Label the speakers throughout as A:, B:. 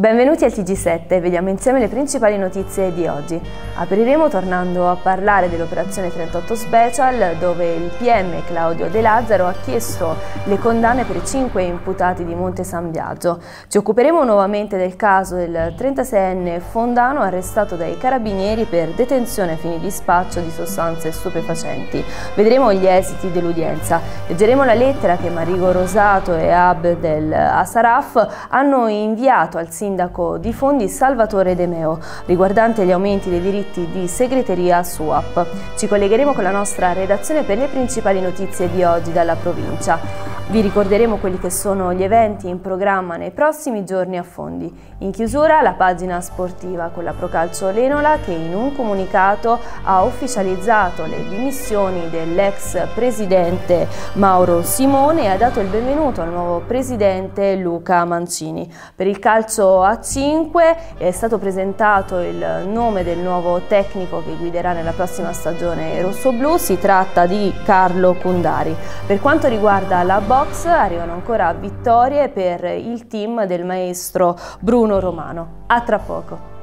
A: Benvenuti al TG7, vediamo insieme le principali notizie di oggi. Apriremo tornando a parlare dell'operazione 38 Special dove il PM Claudio De Lazzaro ha chiesto le condanne per i cinque imputati di Monte San Biagio. Ci occuperemo nuovamente del caso del 36enne Fondano arrestato dai carabinieri per detenzione a fini di spaccio di sostanze stupefacenti. Vedremo gli esiti dell'udienza. Leggeremo la lettera che Marigo Rosato e Ab del Asaraf hanno inviato al sindaco sindaco di Fondi Salvatore De Meo riguardante gli aumenti dei diritti di segreteria SUAP. Ci collegheremo con la nostra redazione per le principali notizie di oggi dalla provincia. Vi ricorderemo quelli che sono gli eventi in programma nei prossimi giorni a Fondi. In chiusura la pagina sportiva con la Procalcio Lenola che in un comunicato ha ufficializzato le dimissioni dell'ex presidente Mauro Simone e ha dato il benvenuto al nuovo presidente Luca Mancini. Per il calcio a5 è stato presentato il nome del nuovo tecnico che guiderà nella prossima stagione rossoblù, si tratta di Carlo Kundari. Per quanto riguarda la box arrivano ancora vittorie per il team del maestro Bruno Romano. A tra poco.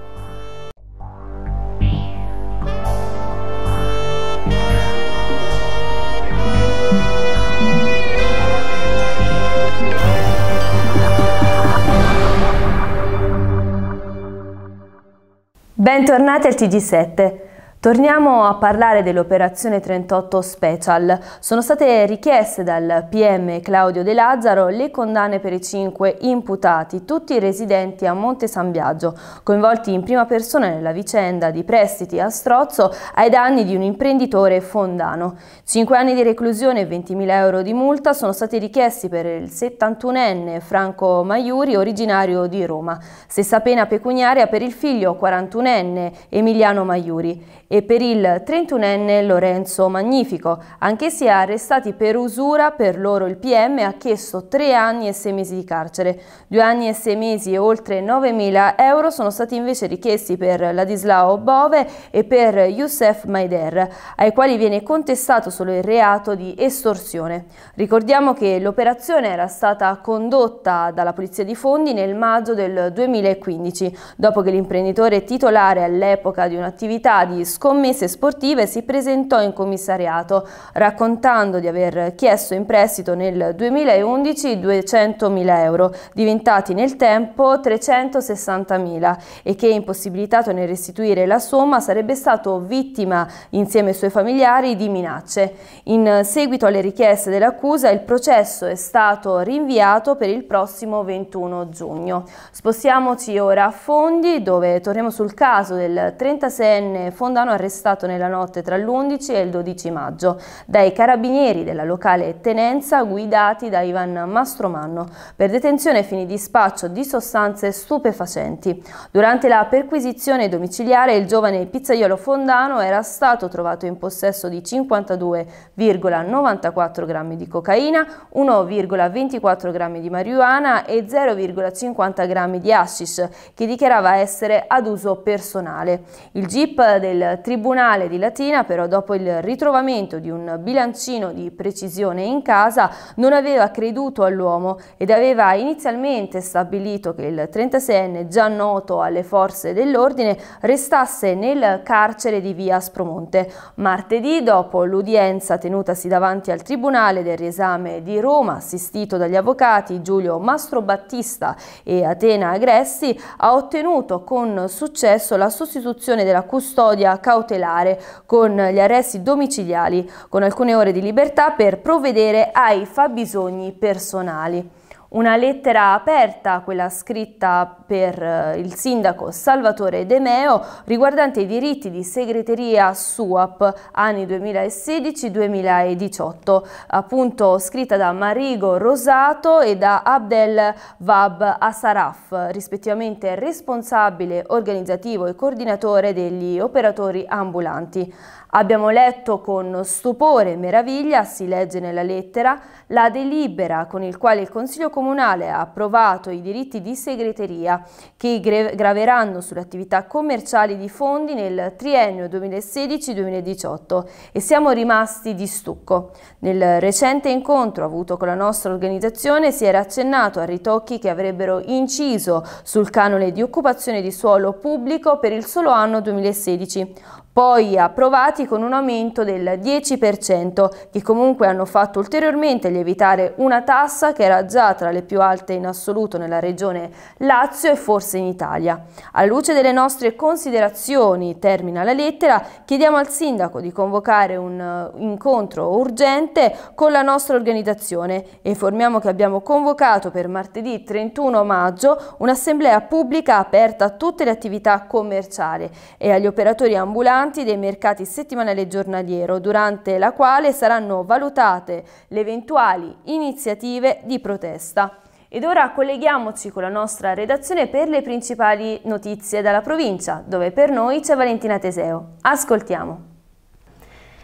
A: Bentornati al TG7. Torniamo a parlare dell'operazione 38 Special. Sono state richieste dal PM Claudio De Lazzaro le condanne per i cinque imputati, tutti residenti a Monte San Biagio, coinvolti in prima persona nella vicenda di prestiti a strozzo ai danni di un imprenditore fondano. Cinque anni di reclusione e 20.000 euro di multa sono stati richiesti per il 71enne Franco Maiuri, originario di Roma. Stessa pena pecuniaria per il figlio 41enne Emiliano Maiuri e per il 31enne Lorenzo Magnifico, anch'essi arrestati per usura, per loro il PM ha chiesto 3 anni e 6 mesi di carcere. 2 anni e 6 mesi e oltre 9.000 euro sono stati invece richiesti per Ladislao Bove e per Youssef Maider, ai quali viene contestato solo il reato di estorsione. Ricordiamo che l'operazione era stata condotta dalla Polizia di Fondi nel maggio del 2015, dopo che l'imprenditore titolare all'epoca di un'attività di scommesse sportive si presentò in commissariato, raccontando di aver chiesto in prestito nel 2011 200.000 euro, diventati nel tempo 360.000 e che impossibilitato nel restituire la somma sarebbe stato vittima insieme ai suoi familiari di minacce. In seguito alle richieste dell'accusa il processo è stato rinviato per il prossimo 21 giugno. Spostiamoci ora a Fondi dove torniamo sul caso del 36enne Fondano Milano arrestato nella notte tra l'11 e il 12 maggio dai carabinieri della locale tenenza guidati da Ivan Mastromanno per detenzione fini di spaccio di sostanze stupefacenti. Durante la perquisizione domiciliare il giovane pizzaiolo Fondano era stato trovato in possesso di 52,94 grammi di cocaina, 1,24 grammi di marijuana e 0,50 grammi di hashish che dichiarava essere ad uso personale. Il jeep del Tribunale di Latina però dopo il ritrovamento di un bilancino di precisione in casa non aveva creduto all'uomo ed aveva inizialmente stabilito che il 36enne già noto alle forze dell'ordine restasse nel carcere di via Spromonte. Martedì dopo l'udienza tenutasi davanti al Tribunale del riesame di Roma assistito dagli avvocati Giulio Mastrobattista e Atena Agressi ha ottenuto con successo la sostituzione della custodia cautelare con gli arresti domiciliari con alcune ore di libertà per provvedere ai fabbisogni personali. Una lettera aperta, quella scritta per eh, il sindaco Salvatore De Meo, riguardante i diritti di segreteria SUAP anni 2016-2018, appunto scritta da Marigo Rosato e da Abdel Vab Asaraf, rispettivamente responsabile organizzativo e coordinatore degli operatori ambulanti. Abbiamo letto con stupore e meraviglia, si legge nella lettera, la delibera con il quale il Consiglio Comunale ha approvato i diritti di segreteria che graveranno sulle attività commerciali di fondi nel triennio 2016-2018 e siamo rimasti di stucco. Nel recente incontro avuto con la nostra organizzazione si era accennato a ritocchi che avrebbero inciso sul canone di occupazione di suolo pubblico per il solo anno 2016 poi approvati con un aumento del 10%, che comunque hanno fatto ulteriormente lievitare una tassa che era già tra le più alte in assoluto nella regione Lazio e forse in Italia. Alla luce delle nostre considerazioni, termina la lettera, chiediamo al Sindaco di convocare un uh, incontro urgente con la nostra organizzazione e informiamo che abbiamo convocato per martedì 31 maggio un'assemblea pubblica aperta a tutte le attività commerciali e agli operatori ambulanti importanti dei mercati settimanale e giornaliero, durante la quale saranno valutate le eventuali iniziative di protesta. Ed ora colleghiamoci con la nostra redazione per le principali notizie dalla provincia, dove per noi c'è Valentina Teseo. Ascoltiamo.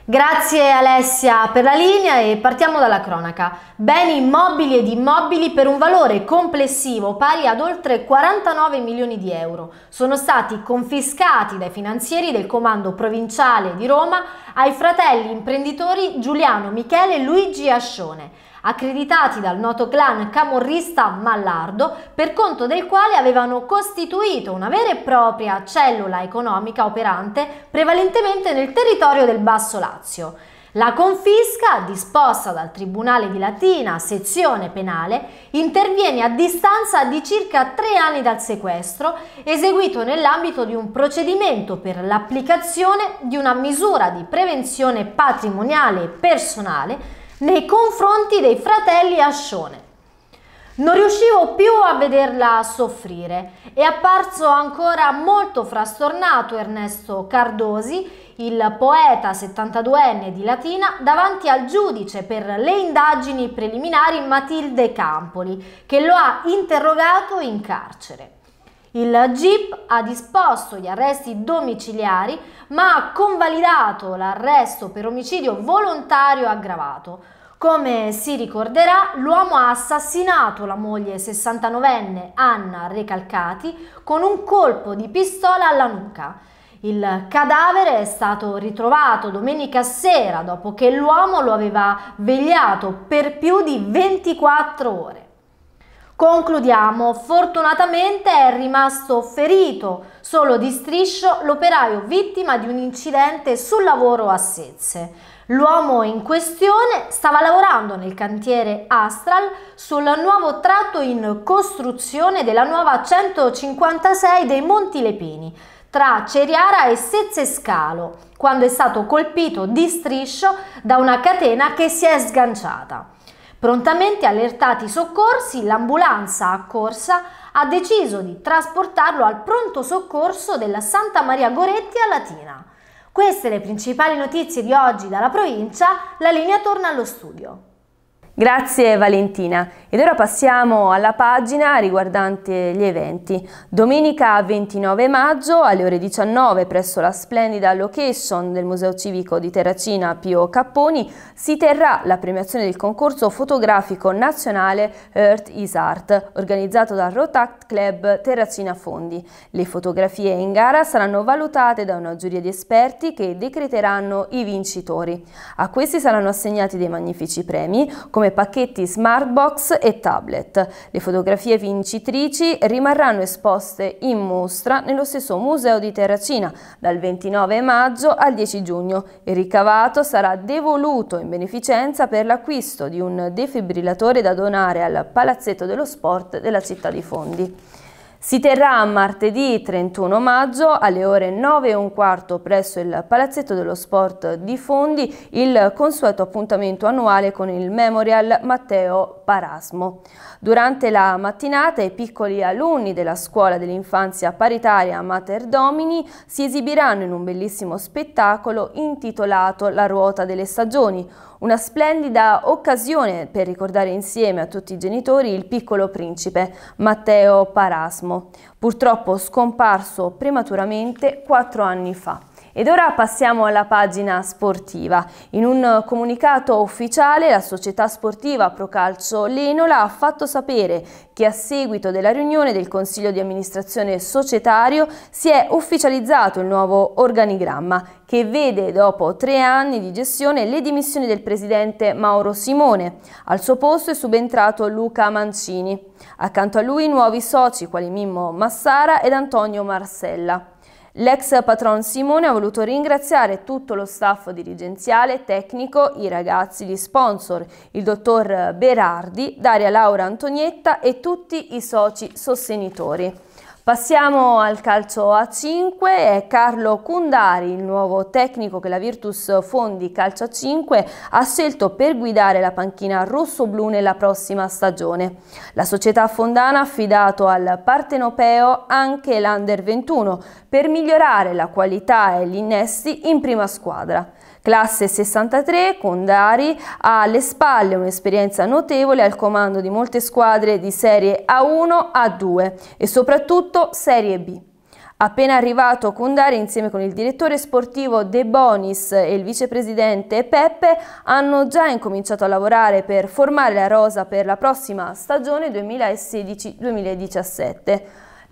B: Grazie Alessia per la linea e partiamo dalla cronaca. Beni immobili ed immobili per un valore complessivo pari ad oltre 49 milioni di euro sono stati confiscati dai finanzieri del Comando Provinciale di Roma ai fratelli imprenditori Giuliano Michele e Luigi Ascione accreditati dal noto clan camorrista Mallardo, per conto del quale avevano costituito una vera e propria cellula economica operante prevalentemente nel territorio del Basso Lazio. La confisca, disposta dal Tribunale di Latina, sezione penale, interviene a distanza di circa tre anni dal sequestro, eseguito nell'ambito di un procedimento per l'applicazione di una misura di prevenzione patrimoniale e personale nei confronti dei fratelli Ascione. Non riuscivo più a vederla soffrire. È apparso ancora molto frastornato Ernesto Cardosi, il poeta 72enne di Latina, davanti al giudice per le indagini preliminari Matilde Campoli, che lo ha interrogato in carcere. Il GIP ha disposto gli arresti domiciliari ma ha convalidato l'arresto per omicidio volontario aggravato, come si ricorderà, l'uomo ha assassinato la moglie 69enne Anna Recalcati con un colpo di pistola alla nuca. Il cadavere è stato ritrovato domenica sera dopo che l'uomo lo aveva vegliato per più di 24 ore. Concludiamo, fortunatamente è rimasto ferito solo di striscio l'operaio vittima di un incidente sul lavoro a Sezze. L'uomo in questione stava lavorando nel cantiere Astral sul nuovo tratto in costruzione della nuova 156 dei Monti Lepini tra Ceriara e Sezze Scalo, quando è stato colpito di striscio da una catena che si è sganciata. Prontamente allertati i soccorsi, l'ambulanza accorsa ha deciso di trasportarlo al pronto soccorso della Santa Maria Goretti a Latina. Queste le principali notizie di oggi dalla provincia, la linea torna allo studio. Grazie
A: Valentina. Ed ora passiamo alla pagina riguardante gli eventi. Domenica 29 maggio alle ore 19 presso la splendida location del Museo Civico di Terracina Pio Capponi si terrà la premiazione del concorso fotografico nazionale Earth is Art organizzato dal Rotact Club Terracina Fondi. Le fotografie in gara saranno valutate da una giuria di esperti che decreteranno i vincitori. A questi saranno assegnati dei magnifici premi come come pacchetti box e tablet. Le fotografie vincitrici rimarranno esposte in mostra nello stesso Museo di Terracina dal 29 maggio al 10 giugno. Il ricavato sarà devoluto in beneficenza per l'acquisto di un defibrillatore da donare al Palazzetto dello Sport della città di Fondi. Si terrà martedì 31 maggio alle ore 9 e un quarto presso il Palazzetto dello Sport di Fondi il consueto appuntamento annuale con il Memorial Matteo Parasmo. Durante la mattinata i piccoli alunni della scuola dell'infanzia paritaria Mater Domini si esibiranno in un bellissimo spettacolo intitolato La ruota delle stagioni, una splendida occasione per ricordare insieme a tutti i genitori il piccolo principe, Matteo Parasmo, purtroppo scomparso prematuramente quattro anni fa. Ed ora passiamo alla pagina sportiva. In un comunicato ufficiale la società sportiva Procalcio Lenola ha fatto sapere che a seguito della riunione del Consiglio di amministrazione societario si è ufficializzato il nuovo organigramma che vede dopo tre anni di gestione le dimissioni del presidente Mauro Simone. Al suo posto è subentrato Luca Mancini. Accanto a lui nuovi soci quali Mimmo Massara ed Antonio Marcella. L'ex patron Simone ha voluto ringraziare tutto lo staff dirigenziale, tecnico, i ragazzi, gli sponsor, il dottor Berardi, Daria Laura Antonietta e tutti i soci sostenitori. Passiamo al calcio a 5, è Carlo Cundari, il nuovo tecnico che la Virtus Fondi Calcio a 5 ha scelto per guidare la panchina rosso-blu nella prossima stagione. La società fondana ha affidato al partenopeo anche l'Under 21 per migliorare la qualità e gli innesti in prima squadra. Classe 63, Condari ha alle spalle un'esperienza notevole al comando di molte squadre di Serie A1, A2 e soprattutto Serie B. Appena arrivato Kundari insieme con il direttore sportivo De Bonis e il vicepresidente Peppe hanno già incominciato a lavorare per formare la rosa per la prossima stagione 2016-2017.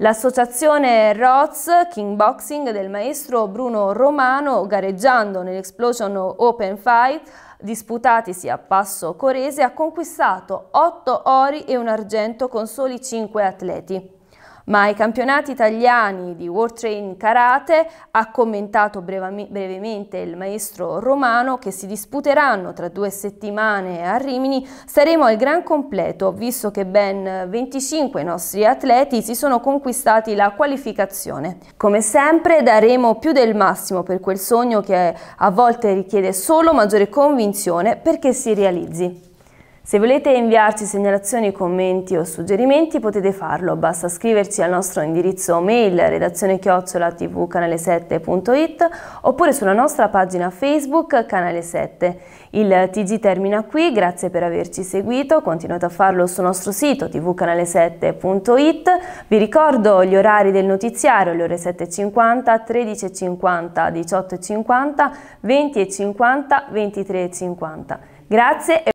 A: L'associazione ROTS Boxing del maestro Bruno Romano, gareggiando nell'Explosion Open Fight, disputatisi a Passo Corese, ha conquistato 8 ori e un argento con soli 5 atleti ma ai campionati italiani di World Train Karate ha commentato brevemente il maestro romano che si disputeranno tra due settimane a Rimini, saremo al gran completo visto che ben 25 nostri atleti si sono conquistati la qualificazione. Come sempre daremo più del massimo per quel sogno che a volte richiede solo maggiore convinzione perché si realizzi. Se volete inviarci segnalazioni, commenti o suggerimenti potete farlo, basta scriverci al nostro indirizzo mail redazione chiocciola tvcanale7.it oppure sulla nostra pagina Facebook Canale 7. Il TG termina qui, grazie per averci seguito, continuate a farlo sul nostro sito tvcanale7.it. Vi ricordo gli orari del notiziario, le ore 7.50, 13.50, 18.50, 20.50, 23.50. Grazie e